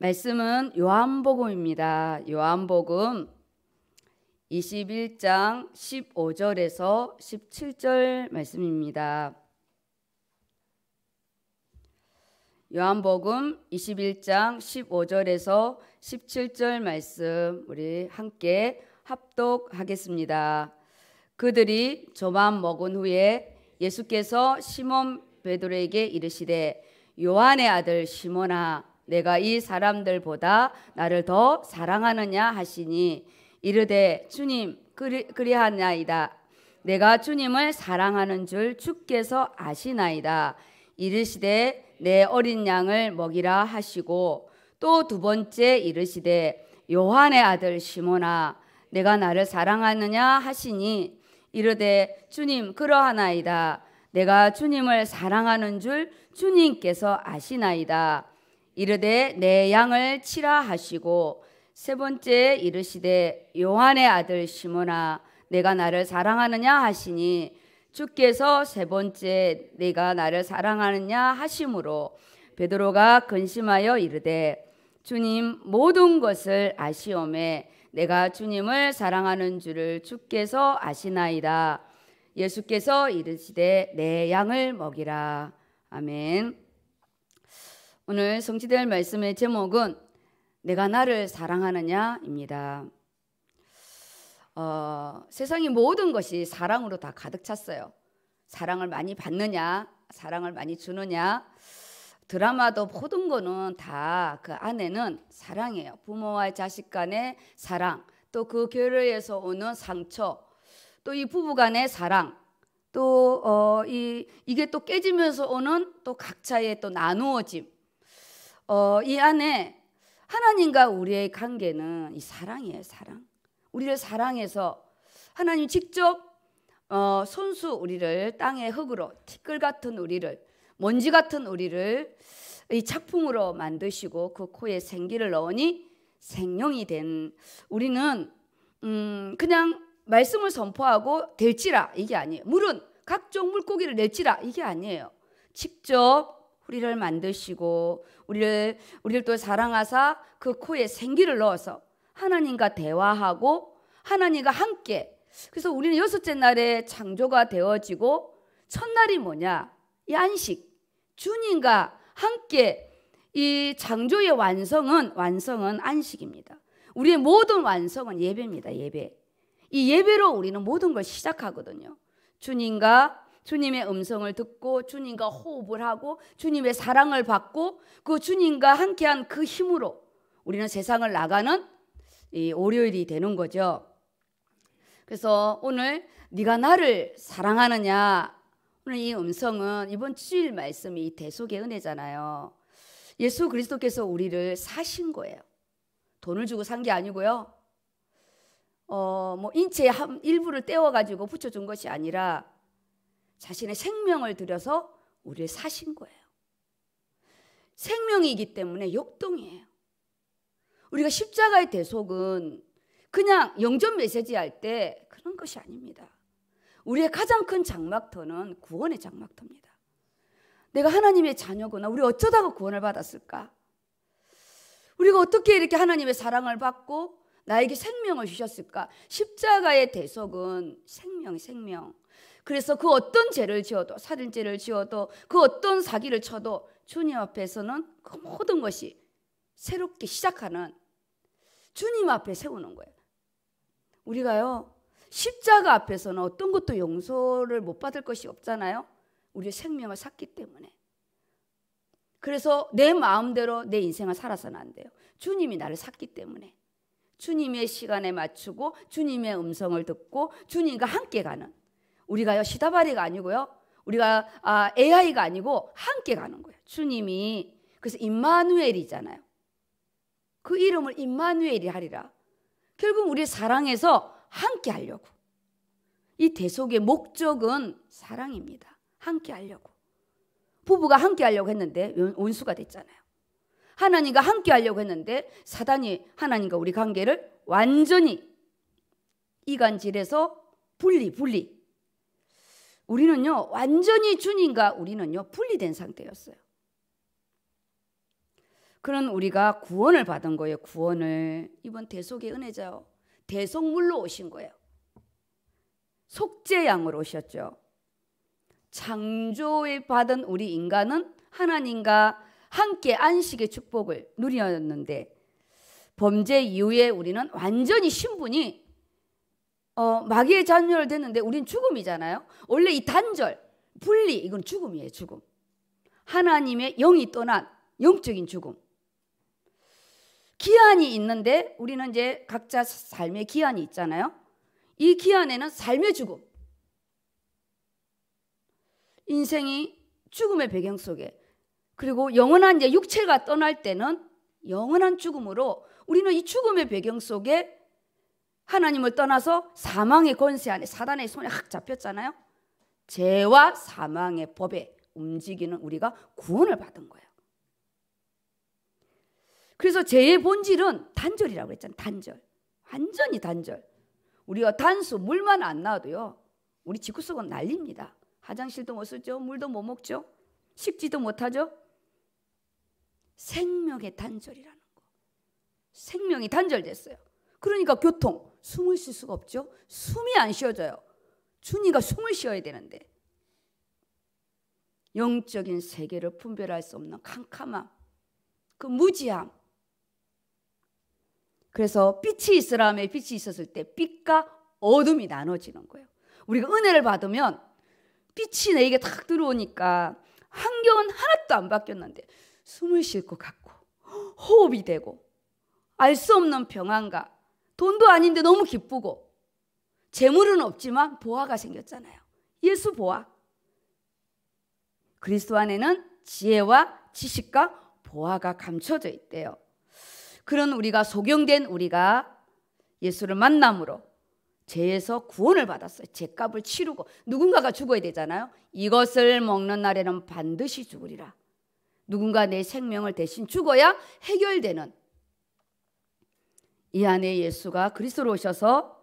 말씀은 요한복음입니다. 요한복음 21장 15절에서 17절 말씀입니다. 요한복음 21장 15절에서 17절 말씀 우리 함께 합독하겠습니다. 그들이 저만 먹은 후에 예수께서 시몬 베드로에게 이르시되 요한의 아들 시몬아 내가 이 사람들보다 나를 더 사랑하느냐 하시니 이르되 주님 그리, 그리하나이다 내가 주님을 사랑하는 줄 주께서 아시나이다 이르시되 내 어린 양을 먹이라 하시고 또 두 번째 이르시되 요한의 아들 시모나 내가 나를 사랑하느냐 하시니 이르되 주님 그러하나이다 내가 주님을 사랑하는 줄 주님께서 아시나이다 이르되 내 양을 치라 하시고 세 번째 이르시되 요한의 아들 시몬아 내가 나를 사랑하느냐 하시니 주께서 세 번째 내가 나를 사랑하느냐 하심으로 베드로가 근심하여 이르되 주님 모든 것을 아시오매 내가 주님을 사랑하는 줄을 주께서 아시나이다 예수께서 이르시되 내 양을 먹이라 아멘 오늘 성취될 말씀의 제목은 내가 나를 사랑하느냐입니다. 어, 세상의 모든 것이 사랑으로 다 가득 찼어요. 사랑을 많이 받느냐, 사랑을 많이 주느냐. 드라마도 모든 거는 다 그 안에는 사랑이에요. 부모와 자식 간의 사랑, 또 그 결여에서 오는 상처, 또 이 부부 간의 사랑, 또 어, 이, 이게 또 깨지면서 오는 또 각자의 또 나누어짐, 어, 이 안에 하나님과 우리의 관계는 이 사랑이에요, 사랑. 우리를 사랑해서 하나님 직접 어, 손수 우리를 땅의 흙으로 티끌 같은 우리를 먼지 같은 우리를 이 작품으로 만드시고 그 코에 생기를 넣으니 생명이 된 우리는 음, 그냥 말씀을 선포하고 될지라 이게 아니에요. 물은 각종 물고기를 낼지라 이게 아니에요. 직접 우리를 만드시고 우리를 우리를 또 사랑하사 그 코에 생기를 넣어서 하나님과 대화하고 하나님과 함께 그래서 우리는 여섯째 날에 창조가 되어지고 첫날이 뭐냐? 이 안식. 주님과 함께 이 창조의 완성은 완성은 안식입니다. 우리의 모든 완성은 예배입니다. 예배. 이 예배로 우리는 모든 걸 시작하거든요. 주님과 주님의 음성을 듣고 주님과 호흡을 하고 주님의 사랑을 받고 그 주님과 함께한 그 힘으로 우리는 세상을 나가는 이 월요일이 되는 거죠. 그래서 오늘 네가 나를 사랑하느냐 오늘 이 음성은 이번 주일 말씀이 대속의 은혜잖아요. 예수 그리스도께서 우리를 사신 거예요. 돈을 주고 산 게 아니고요. 어, 뭐 인체의 한 일부를 떼어 가지고 붙여 준 것이 아니라 자신의 생명을 들여서 우리를 사신 거예요. 생명이기 때문에 역동이에요. 우리가 십자가의 대속은 그냥 영전 메시지 할 때 그런 것이 아닙니다. 우리의 가장 큰 장막터는 구원의 장막터입니다. 내가 하나님의 자녀구나. 우리 어쩌다가 구원을 받았을까? 우리가 어떻게 이렇게 하나님의 사랑을 받고 나에게 생명을 주셨을까? 십자가의 대속은 생명, 생명. 그래서 그 어떤 죄를 지어도 살인죄를 지어도 그 어떤 사기를 쳐도 주님 앞에서는 그 모든 것이 새롭게 시작하는 주님 앞에 세우는 거예요. 우리가요 십자가 앞에서는 어떤 것도 용서를 못 받을 것이 없잖아요. 우리의 생명을 샀기 때문에. 그래서 내 마음대로 내 인생을 살아서는 안 돼요. 주님이 나를 샀기 때문에. 주님의 시간에 맞추고 주님의 음성을 듣고 주님과 함께 가는 우리가요 시다바리가 아니고요. 우리가 아, AI가 아니고 함께 가는 거예요. 주님이 그래서 임마누엘이잖아요. 그 이름을 임마누엘이 하리라. 결국 우리 사랑에서 함께 하려고. 이 대속의 목적은 사랑입니다. 함께 하려고. 부부가 함께 하려고 했는데 원수가 됐잖아요. 하나님과 함께 하려고 했는데 사단이 하나님과 우리 관계를 완전히 이간질해서 분리 분리 우리는요, 완전히 주님과 우리는요, 분리된 상태였어요. 그런 우리가 구원을 받은 거예요, 구원을. 이번 대속의 은혜죠. 대속물로 오신 거예요. 속죄양으로 오셨죠. 창조에 받은 우리 인간은 하나님과 함께 안식의 축복을 누렸는데 범죄 이후에 우리는 완전히 신분이 어, 마귀의 잔녀를됐는데 우린 죽음이잖아요. 원래 이 단절, 분리 이건 죽음이에요, 죽음. 하나님의 영이 떠난 영적인 죽음. 기한이 있는데 우리는 이제 각자 삶의 기한이 있잖아요. 이 기한에는 삶의 죽음. 인생이 죽음의 배경 속에 그리고 영원한 이제 육체가 떠날 때는 영원한 죽음으로 우리는 이 죽음의 배경 속에 하나님을 떠나서 사망의 권세 안에 사단의 손에 확 잡혔잖아요. 죄와 사망의 법에 움직이는 우리가 구원을 받은 거예요. 그래서 죄의 본질은 단절이라고 했잖아요. 단절. 완전히 단절. 우리가 단수 물만 안 나와도요. 우리 지구 속은 난립니다. 화장실도 못 쓰죠. 물도 못 먹죠. 식지도 못하죠. 생명의 단절이라는 거. 생명이 단절됐어요. 그러니까 교통, 숨을 쉴 수가 없죠. 숨이 안 쉬어져요. 주님과 숨을 쉬어야 되는데 영적인 세계를 분별할 수 없는 캄캄함, 그 무지함. 그래서 빛이 있으라면 빛이 있었을 때 빛과 어둠이 나눠지는 거예요. 우리가 은혜를 받으면 빛이 내게 탁 들어오니까 환경은 하나도 안 바뀌었는데 숨을 쉴 것 같고 호흡이 되고 알 수 없는 평안과 돈도 아닌데 너무 기쁘고 재물은 없지만 보화가 생겼잖아요. 예수 보화. 그리스도 안에는 지혜와 지식과 보화가 감춰져 있대요. 그런 우리가 소경된 우리가 예수를 만남으로 죄에서 구원을 받았어요. 죄값을 치르고 누군가가 죽어야 되잖아요. 이것을 먹는 날에는 반드시 죽으리라. 누군가 내 생명을 대신 죽어야 해결되는 이 안에 예수가 그리스도로 오셔서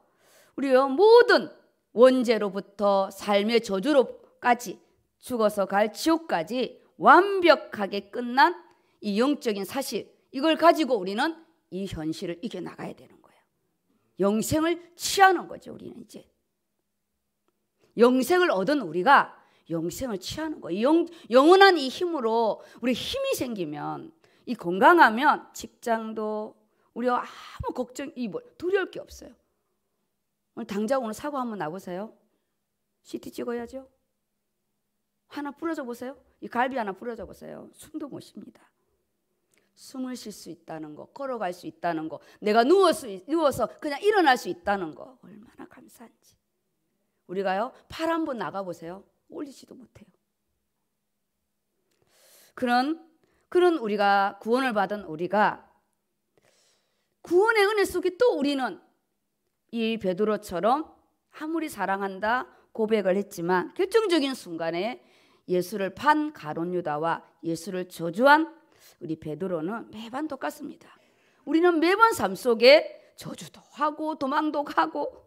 우리의 모든 원죄로부터 삶의 저주로까지 죽어서 갈 지옥까지 완벽하게 끝난 이 영적인 사실 이걸 가지고 우리는 이 현실을 이겨 나가야 되는 거예요. 영생을 취하는 거죠, 우리는 이제. 영생을 얻은 우리가 영생을 취하는 거예요. 영, 영원한 이 힘으로 우리 힘이 생기면 이 건강하면 직장도 우리가 아무 걱정, 이뭐 두려울 게 없어요. 오늘 당장 오늘 사고 한번 나보세요. CT 찍어야죠. 하나 부러져 보세요. 이 갈비 하나 부러져 보세요. 숨도 못 쉽니다. 숨을 쉴 수 있다는 거, 걸어갈 수 있다는 거, 내가 누워 수, 누워서 그냥 일어날 수 있다는 거 얼마나 감사한지. 우리가요 팔 한번 나가 보세요. 올리지도 못해요. 그런 그런 우리가 구원을 받은 우리가 구원의 은혜 속에 또 우리는 이 베드로처럼 아무리 사랑한다 고백을 했지만 결정적인 순간에 예수를 판 가론 유다와 예수를 저주한 우리 베드로는 매번 똑같습니다. 우리는 매번 삶 속에 저주도 하고 도망도 가고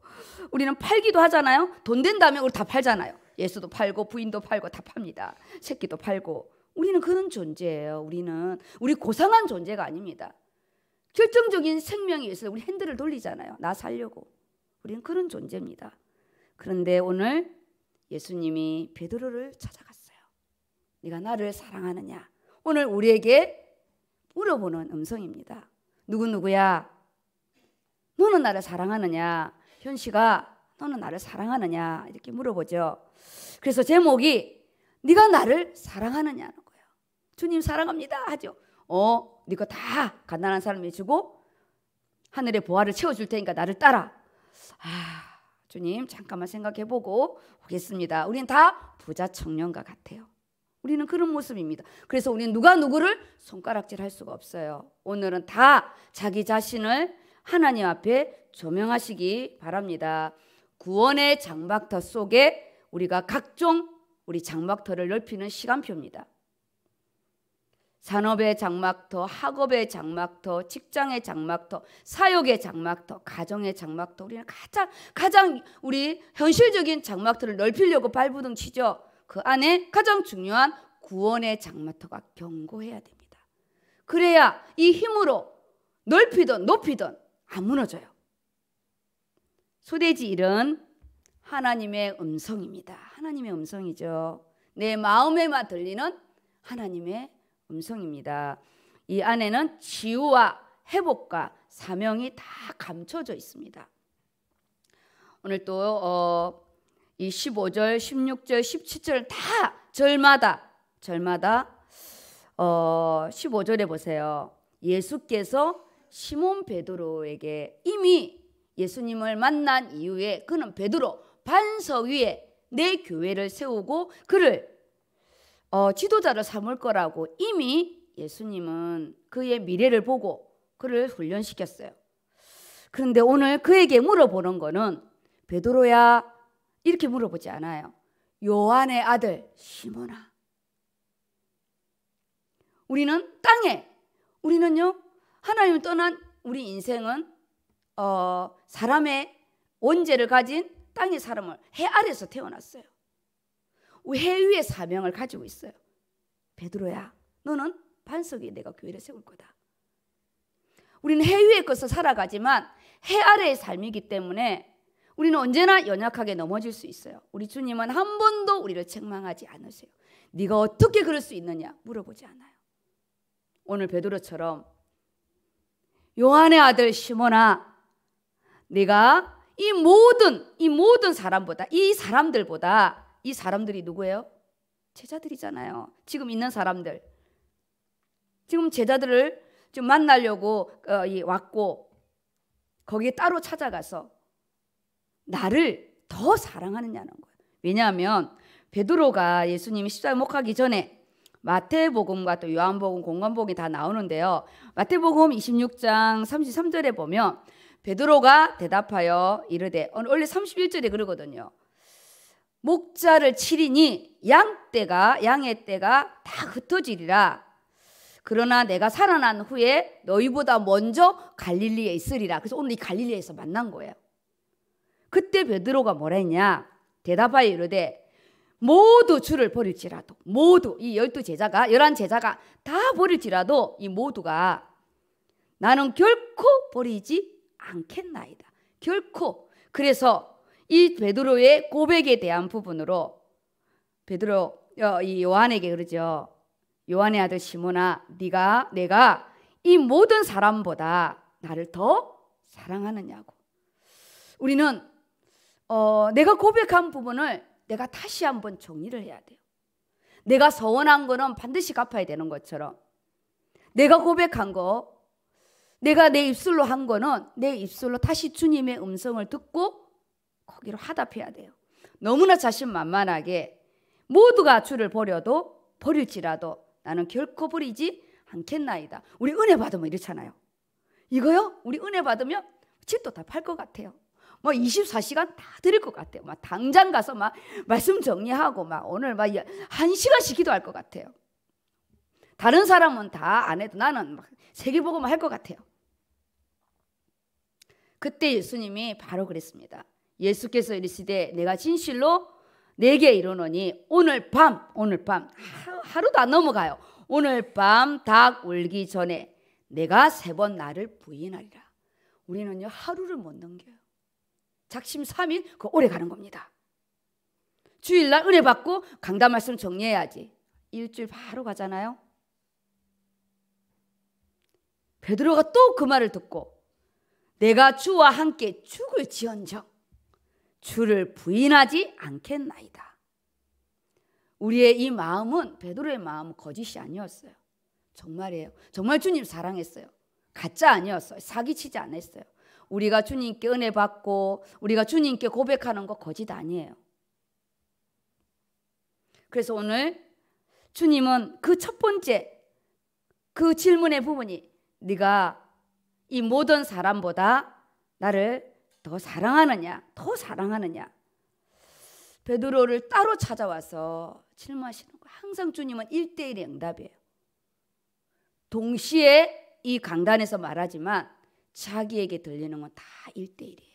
우리는 팔기도 하잖아요. 돈 된다면 우리 다 팔잖아요. 예수도 팔고 부인도 팔고 다 팝니다. 새끼도 팔고 우리는 그런 존재예요. 우리는 우리 고상한 존재가 아닙니다. 결정적인 생명이 있어서 우리 핸들을 돌리잖아요. 나 살려고. 우리는 그런 존재입니다. 그런데 오늘 예수님이 베드로를 찾아갔어요. 네가 나를 사랑하느냐? 오늘 우리에게 물어보는 음성입니다. 누구누구야? 너는 나를 사랑하느냐? 현씨가 너는 나를 사랑하느냐? 이렇게 물어보죠. 그래서 제목이 네가 나를 사랑하느냐는 거예요. 주님 사랑합니다 하죠. 어, 네가다 가난한 사람이 주고 하늘의 보화를 채워줄 테니까 나를 따라. 아, 주님 잠깐만 생각해보고 오겠습니다. 우리는 다 부자 청년과 같아요. 우리는 그런 모습입니다. 그래서 우리는 누가 누구를 손가락질 할 수가 없어요. 오늘은 다 자기 자신을 하나님 앞에 조명하시기 바랍니다. 구원의 장막터 속에 우리가 각종 우리 장막터를 넓히는 시간표입니다. 산업의 장막터, 학업의 장막터, 직장의 장막터, 사역의 장막터, 가정의 장막터. 우리는 가장 가장 우리 현실적인 장막터를 넓히려고 발부둥 치죠. 그 안에 가장 중요한 구원의 장막터가 경고해야 됩니다. 그래야 이 힘으로 넓히든 높이든 안 무너져요. 소대지 일은 하나님의 음성입니다. 하나님의 음성이죠. 내 마음에만 들리는 하나님의 음성입니다. 이 안에는 치유와 회복과 사명이 다 감춰져 있습니다. 오늘 또 어, 이 15절, 16절, 17절 다 절마다 절마다 어, 15절에 보세요. 예수께서 시몬 베드로에게 이미 예수님을 만난 이후에 그는 베드로 반석 위에 내 교회를 세우고 그를 어, 지도자를 삼을 거라고 이미 예수님은 그의 미래를 보고 그를 훈련시켰어요. 그런데 오늘 그에게 물어보는 거는 베드로야 이렇게 물어보지 않아요. 요한의 아들 시모나 우리는 땅에 우리는요 하나님 을 떠난 우리 인생은 어, 사람의 원죄를 가진 땅의 사람을 해 아래서 태어났어요. 회유의 사명을 가지고 있어요. 베드로야, 너는 반석에 내가 교회를 세울 거다. 우리는 해외에 것을 살아가지만 해 아래의 삶이기 때문에 우리는 언제나 연약하게 넘어질 수 있어요. 우리 주님은 한 번도 우리를 책망하지 않으세요. 네가 어떻게 그럴 수 있느냐 물어보지 않아요. 오늘 베드로처럼 요한의 아들 시몬아 네가 이 모든 이 모든 사람보다 이 사람들보다 이 사람들이 누구예요? 제자들이잖아요. 지금 있는 사람들. 지금 제자들을 지금 만나려고 어, 왔고 거기에 따로 찾아가서 나를 더 사랑하느냐는 거예요. 왜냐하면 베드로가 예수님이 십자에 가못 가기 전에 마태복음과 또 요한복음, 공관복음이 다 나오는데요. 마태복음 26장 33절에 보면 베드로가 대답하여 이르되 원래 31절에 그러거든요. 목자를 치리니 양때가 양의 때가다 흩어지리라. 그러나 내가 살아난 후에 너희보다 먼저 갈릴리에 있으리라. 그래서 오늘 이 갈릴리에서 만난 거예요. 그때 베드로가 뭐랬냐? 대답하여 이르되 모두 주를 버릴지라도 모두 이 열두 제자가 열한 제자가 다 버릴지라도 이 모두가 나는 결코 버리지 않겠나이다. 결코 그래서 이 베드로의 고백에 대한 부분으로 베드로 어, 이 요한에게 그러죠. 요한의 아들 시몬아 네가 내가 이 모든 사람보다 나를 더 사랑하느냐고. 우리는 어, 내가 고백한 부분을 내가 다시 한번 정리를 해야 돼요. 내가 서원한 거는 반드시 갚아야 되는 것처럼 내가 고백한 거, 내가 내 입술로 한 거는 내 입술로 다시 주님의 음성을 듣고 거기로 하답해야 돼요. 너무나 자신만만하게 모두가 주를 버려도 버릴지라도 나는 결코 버리지 않겠나이다. 우리 은혜 받으면 이렇잖아요. 이거요? 우리 은혜 받으면 집도 다 팔 것 같아요. 뭐 24시간 다 드릴 것 같아요. 막 당장 가서 막 말씀 정리하고 막 오늘 막 한 시간씩 기도할 것 같아요. 다른 사람은 다 안 해도 나는 막 세계복음 할것 같아요. 그때 예수님이 바로 그랬습니다. 예수께서 이르시되 내가 진실로 내게 이르노니 오늘 밤 오늘 밤 하루, 도안 넘어가요. 오늘 밤 닭 울기 전에 내가 세 번 나를 부인하리라. 우리는요 하루를 못 넘겨요. 작심 삼일그 오래 가는 겁니다. 주일날 은혜 받고 강단 말씀 정리해야지. 일주일 바로 가잖아요. 베드로가 또 그 말을 듣고 내가 주와 함께 죽을 지언정 주를 부인하지 않겠나이다. 우리의 이 마음은 베드로의 마음은 거짓이 아니었어요. 정말이에요. 정말 주님 사랑했어요. 가짜 아니었어요. 사기치지 않았어요. 우리가 주님께 은혜 받고 우리가 주님께 고백하는 거 거짓 아니에요. 그래서 오늘 주님은 그 첫 번째 그 질문의 부분이 네가 이 모든 사람보다 나를 더 사랑하느냐? 더 사랑하느냐? 베드로를 따로 찾아와서 질문하시는 거. 항상 주님은 1대1의 응답이에요. 동시에 이 강단에서 말하지만 자기에게 들리는 건다 1대1이에요.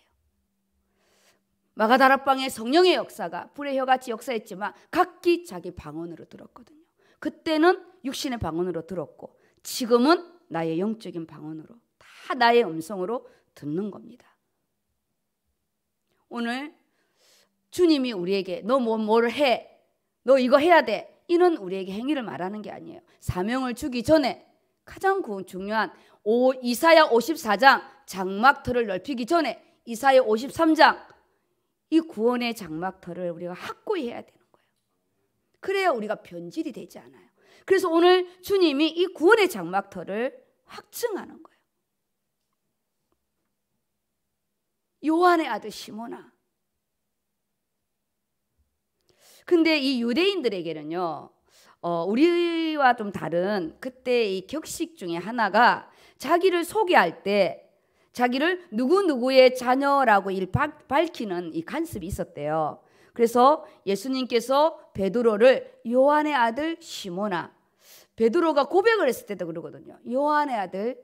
마가다락방의 성령의 역사가 불의 혀같이 역사했지만 각기 자기 방언으로 들었거든요. 그때는 육신의 방언으로 들었고 지금은 나의 영적인 방언으로 다 나의 음성으로 듣는 겁니다. 오늘 주님이 우리에게 너뭐뭐 해. 너 이거 해야 돼. 이는 우리에게 행위를 말하는 게 아니에요. 사명을 주기 전에 가장 중요한 오, 이사야 54장 장막터를 넓히기 전에 이사야 53장 이 구원의 장막터를 우리가 확고히 해야 되는 거예요. 그래야 우리가 변질이 되지 않아요. 그래서 오늘 주님이 이 구원의 장막터를 확증하는 거예요. 요한의 아들 시모나. 근데 이 유대인들에게는요, 어, 우리와 좀 다른 그때 이 격식 중에 하나가 자기를 소개할 때 자기를 누구누구의 자녀라고 일 밝히는 이 간습이 있었대요. 그래서 예수님께서 베드로를 요한의 아들 시모나 베드로가 고백을 했을 때도 그러거든요. 요한의 아들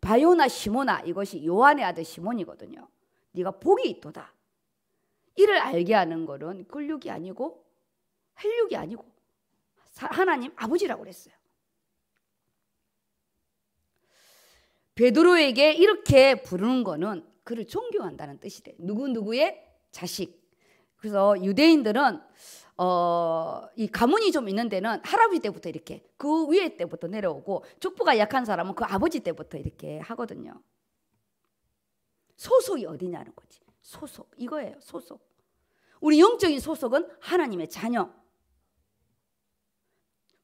바요나 시모나 이것이 요한의 아들 시몬이거든요. 네가 복이 있도다. 이를 알게 하는 거는 근육이 아니고 헬육이 아니고 하나님 아버지라고 그랬어요. 베드로에게 이렇게 부르는 거는 그를 존경한다는 뜻이 돼. 누구 누구의 자식. 그래서 유대인들은 어, 이 가문이 좀 있는 데는 할아버지 때부터 이렇게 그 위에 때부터 내려오고 족부가 약한 사람은 그 아버지 때부터 이렇게 하거든요. 소속이 어디냐는 거지. 소속. 이거예요. 소속. 우리 영적인 소속은 하나님의 자녀.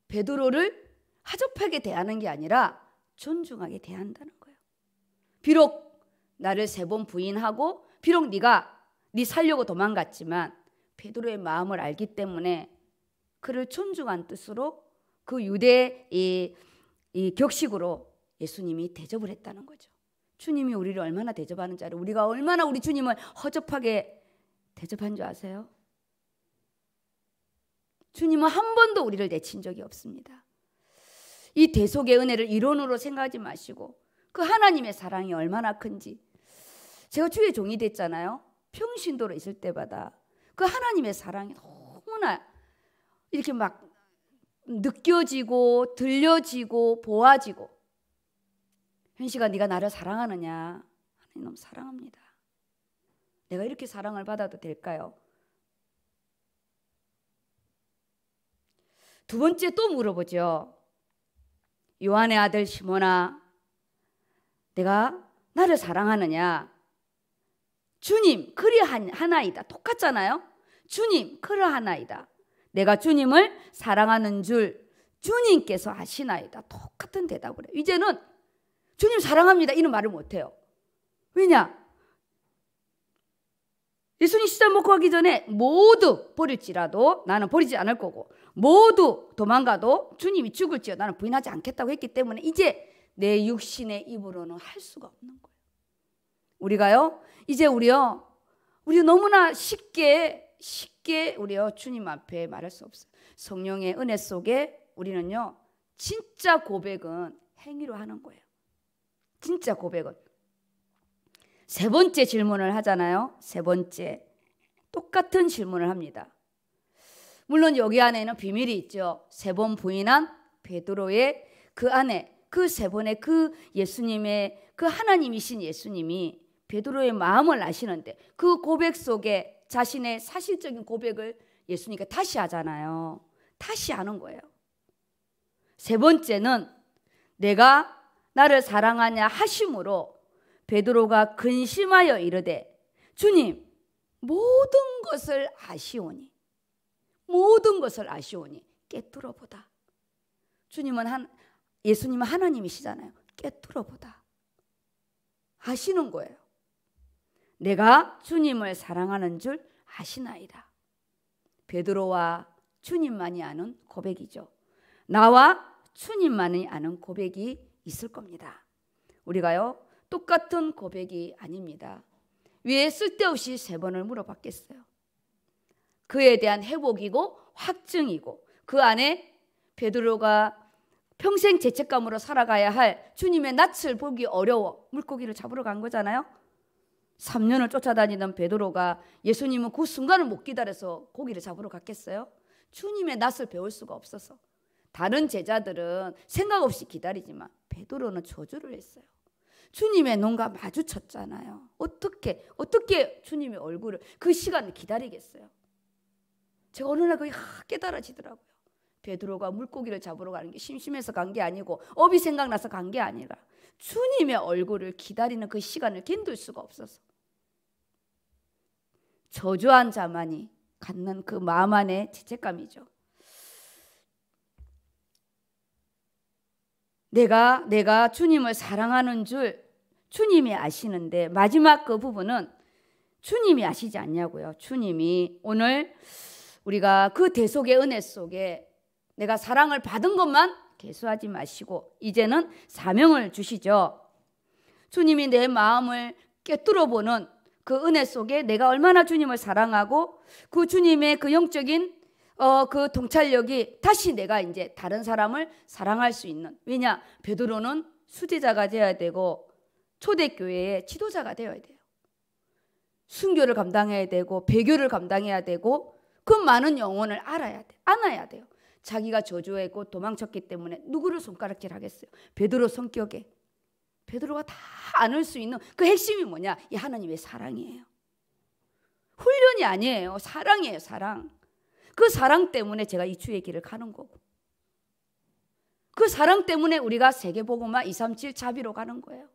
베드로를 하접하게 대하는 게 아니라 존중하게 대한다는 거예요. 비록 나를 세 번 부인하고 비록 네가 네 살려고 도망갔지만 베드로의 마음을 알기 때문에 그를 존중한 뜻으로 그 유대의 이 격식으로 예수님이 대접을 했다는 거죠. 주님이 우리를 얼마나 대접하는 자를 우리가 얼마나 우리 주님을 허접하게 대접한 줄 아세요? 주님은 한 번도 우리를 내친 적이 없습니다. 이 대속의 은혜를 이론으로 생각하지 마시고 그 하나님의 사랑이 얼마나 큰지 제가 주의 종이 됐잖아요. 평신도로 있을 때마다 그 하나님의 사랑이 너무나 이렇게 막 느껴지고 들려지고 보아지고 현식아 네가 나를 사랑하느냐? 하나님 너무 사랑합니다. 내가 이렇게 사랑을 받아도 될까요? 두 번째 또 물어보죠. 요한의 아들 시몬아, 내가 나를 사랑하느냐? 주님, 그리하나이다. 똑같잖아요. 주님, 그러하나이다. 내가 주님을 사랑하는 줄 주님께서 아시나이다. 똑같은 대답을 해요. 이제는 주님 사랑합니다. 이런 말을 못해요. 왜냐? 예수님 시절 먹고 가기 전에 모두 버릴지라도 나는 버리지 않을 거고 모두 도망가도 주님이 죽을지어 나는 부인하지 않겠다고 했기 때문에 이제 내 육신의 입으로는 할 수가 없는 거예요. 우리가요, 이제 우리요, 우리 너무나 쉽게, 쉽게 우리요, 주님 앞에 말할 수 없어요. 성령의 은혜 속에 우리는요, 진짜 고백은 행위로 하는 거예요. 진짜 고백을. 세 번째 질문을 하잖아요. 세 번째. 똑같은 질문을 합니다. 물론 여기 안에는 비밀이 있죠. 세 번 부인한 베드로의 그 안에 그 세 번의 그 예수님의 그 하나님이신 예수님이 베드로의 마음을 아시는데 그 고백 속에 자신의 사실적인 고백을 예수님께 다시 하잖아요. 다시 하는 거예요. 세 번째는 내가 나를 사랑하냐 하심으로 베드로가 근심하여 이르되 주님 모든 것을 아시오니 모든 것을 아시오니 깨뜨려 보다. 주님은 한 예수님은 하나님이시잖아요. 깨뜨려 보다. 아시는 거예요. 내가 주님을 사랑하는 줄 아시나이다. 베드로와 주님만이 아는 고백이죠. 나와 주님만이 아는 고백이 있을 겁니다. 우리가요, 똑같은 고백이 아닙니다. 위에 쓸데없이 세 번을 물어봤겠어요? 그에 대한 회복이고 확증이고 그 안에 베드로가 평생 죄책감으로 살아가야 할 주님의 낯을 보기 어려워 물고기를 잡으러 간 거잖아요. 3년을 쫓아다니던 베드로가 예수님은 그 순간을 못 기다려서 고기를 잡으러 갔겠어요? 주님의 낯을 배울 수가 없어서 다른 제자들은 생각 없이 기다리지만 베드로는 저주를 했어요. 주님의 눈과 마주쳤잖아요. 어떻게 어떻게 주님의 얼굴을 그 시간을 기다리겠어요? 제가 어느 날 그게 깨달아지더라고요. 베드로가 물고기를 잡으러 가는 게 심심해서 간 게 아니고 업이 생각나서 간 게 아니라 주님의 얼굴을 기다리는 그 시간을 견딜 수가 없어서 저주한 자만이 갖는 그 마음 안의 죄책감이죠. 내가 내가 주님을 사랑하는 줄 주님이 아시는데 마지막 그 부분은 주님이 아시지 않냐고요. 주님이 오늘 우리가 그 대속의 은혜 속에 내가 사랑을 받은 것만 개수하지 마시고 이제는 사명을 주시죠. 주님이 내 마음을 깨뚫어 보는 그 은혜 속에 내가 얼마나 주님을 사랑하고 그 주님의 그 영적인 어, 그 동찰력이 다시 내가 이제 다른 사람을 사랑할 수 있는 왜냐 베드로는 수제자가 되어야 되고 초대교회의 지도자가 되어야 돼요. 순교를 감당해야 되고 배교를 감당해야 되고 그 많은 영혼을 알아야 돼. 안아야 돼요. 자기가 저주했고 도망쳤기 때문에 누구를 손가락질 하겠어요. 베드로 성격에 베드로가 다 안을 수 있는 그 핵심이 뭐냐? 이 하나님의 사랑이에요. 훈련이 아니에요. 사랑이에요, 사랑. 그 사랑 때문에 제가 이 주의 길을 가는 거고. 그 사랑 때문에 우리가 세계보고만 2, 3, 7 자비로 가는 거예요.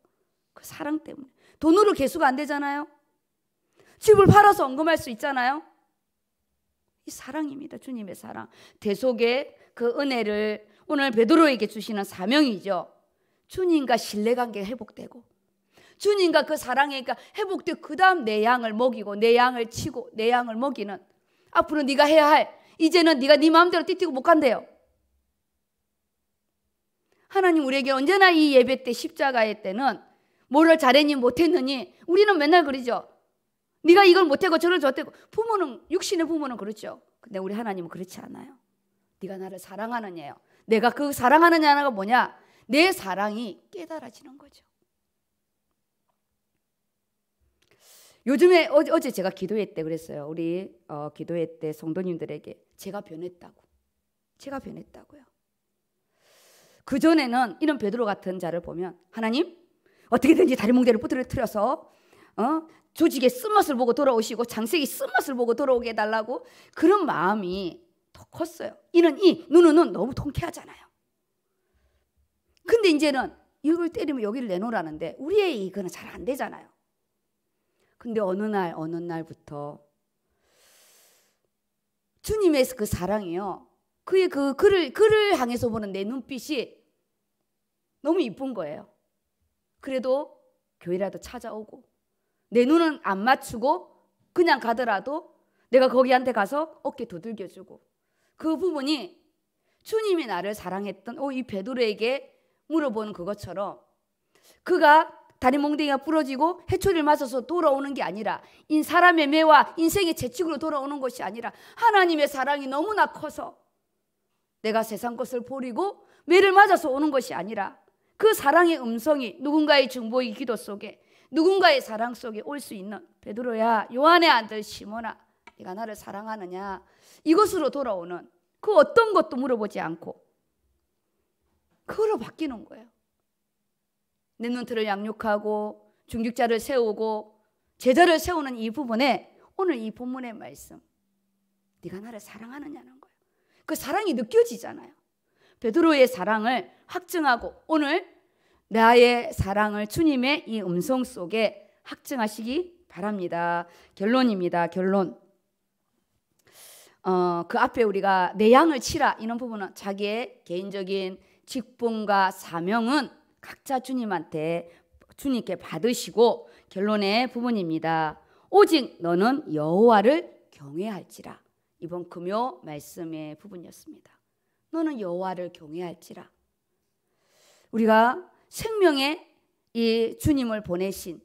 그 사랑 때문에. 돈으로 개수가 안 되잖아요. 집을 팔아서 언금할 수 있잖아요. 이 사랑입니다. 주님의 사랑. 대속의 그 은혜를 오늘 베드로에게 주시는 사명이죠. 주님과 신뢰관계 가 회복되고 주님과 그 사랑이니까 그러니까 회복되고 그 다음 내 양을 먹이고 내 양을 치고 내 양을 먹이는 앞으로 네가 해야 할 이제는 네가 네 마음대로 뛰뛰고 못 간대요. 하나님 우리에게 언제나 이 예배 때 십자가의 때는 뭐를 잘했니 못했느니 우리는 맨날 그러죠. 네가 이걸 못했고 저를 저했고 부모는 육신의 부모는 그렇죠. 근데 우리 하나님은 그렇지 않아요. 네가 나를 사랑하느냐요. 내가 그 사랑하느냐가 뭐냐? 내 사랑이 깨달아지는 거죠. 요즘에 어제, 제가 기도했대 그랬어요. 우리 어, 기도했대 성도님들에게 제가 변했다고. 제가 변했다고요. 그 전에는 이런 베드로 같은 자를 보면 하나님 어떻게든지 다리 뭉대를 부들려트려서 어? 조직의 쓴맛을 보고 돌아오시고 장색이 쓴맛을 보고 돌아오게 해달라고 그런 마음이 더 컸어요. 이는 이 눈은 너무 통쾌하잖아요. 근데 이제는 이걸 때리면 여기를 내놓으라는데 우리의 이거는 잘 안 되잖아요. 근데 어느 날 어느 날부터 주님의 그 사랑이요. 그의 그 그를 그를 향해서 보는 내 눈빛이 너무 이쁜 거예요. 그래도 교회라도 찾아오고 내 눈은 안 맞추고 그냥 가더라도 내가 거기한테 가서 어깨 두들겨 주고 그 부분이 주님이 나를 사랑했던 어, 이 베드로에게 물어보는 그것처럼 그가 다리 몽둥이가 부러지고 해초를 맞아서 돌아오는 게 아니라 인 사람의 매와 인생의 재칙으로 돌아오는 것이 아니라 하나님의 사랑이 너무나 커서 내가 세상 것을 버리고 매를 맞아서 오는 것이 아니라 그 사랑의 음성이 누군가의 증보의 기도 속에 누군가의 사랑 속에 올 수 있는 베드로야 요한의 아들 시몬아 네가 나를 사랑하느냐 이것으로 돌아오는 그 어떤 것도 물어보지 않고 그걸로 바뀌는 거예요. 눈런트를 양육하고 중직자를 세우고 제자를 세우는 이 부분에 오늘 이 본문의 말씀 네가 나를 사랑하느냐는 거예요. 그 사랑이 느껴지잖아요. 베드로의 사랑을 확증하고 오늘 나의 사랑을 주님의 이 음성 속에 확증하시기 바랍니다. 결론입니다. 결론. 어, 그 앞에 우리가 내 양을 치라 이런 부분은 자기의 개인적인 직분과 사명은 각자 주님한테 주님께 받으시고 결론의 부분입니다. 오직 너는 여호와를 경외할지라. 이번 금요 말씀의 부분이었습니다. 너는 여호와를 경외할지라. 우리가 생명의 이 주님을 보내신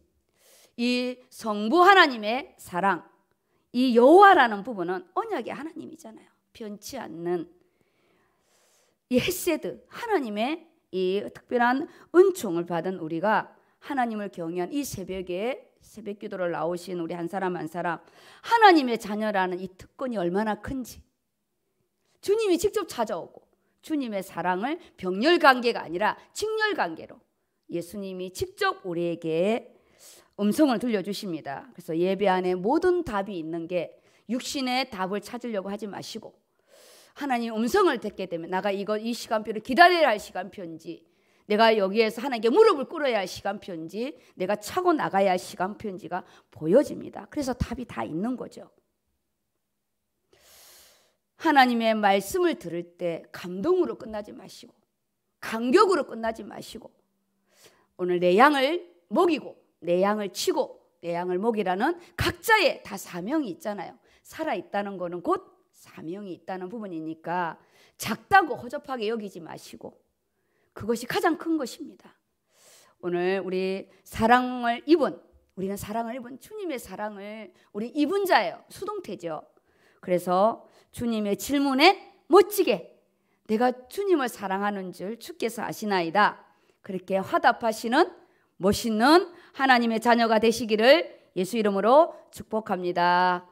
이 성부 하나님의 사랑, 이 여호와라는 부분은 언약의 하나님이잖아요. 변치 않는 이 헤세드 하나님의 이 특별한 은총을 받은 우리가 하나님을 경외한 이 새벽에 새벽 기도를 나오신 우리 한 사람 한 사람 하나님의 자녀라는 이 특권이 얼마나 큰지 주님이 직접 찾아오고 주님의 사랑을 병렬 관계가 아니라 직렬 관계로 예수님이 직접 우리에게 음성을 들려주십니다. 그래서 예배 안에 모든 답이 있는 게 육신의 답을 찾으려고 하지 마시고 하나님 음성을 듣게 되면 내가 이거 이 시간표를 기다려야 할 시간표인지 내가 여기에서 하나님께 무릎을 꿇어야 할 시간표인지 내가 차고 나가야 할 시간표인지가 보여집니다. 그래서 답이 다 있는 거죠. 하나님의 말씀을 들을 때 감동으로 끝나지 마시고 감격으로 끝나지 마시고 오늘 내 양을 먹이고 내 양을 치고 내 양을 먹이라는 각자의 다 사명이 있잖아요. 살아 있다는 거는 곧 사명이 있다는 부분이니까 작다고 허접하게 여기지 마시고 그것이 가장 큰 것입니다. 오늘 우리 사랑을 입은 우리는 사랑을 입은 주님의 사랑을 우리 입은 자예요. 수동태죠. 그래서 주님의 질문에 멋지게 내가 주님을 사랑하는 줄 주께서 아시나이다. 그렇게 화답하시는 멋있는 하나님의 자녀가 되시기를 예수 이름으로 축복합니다.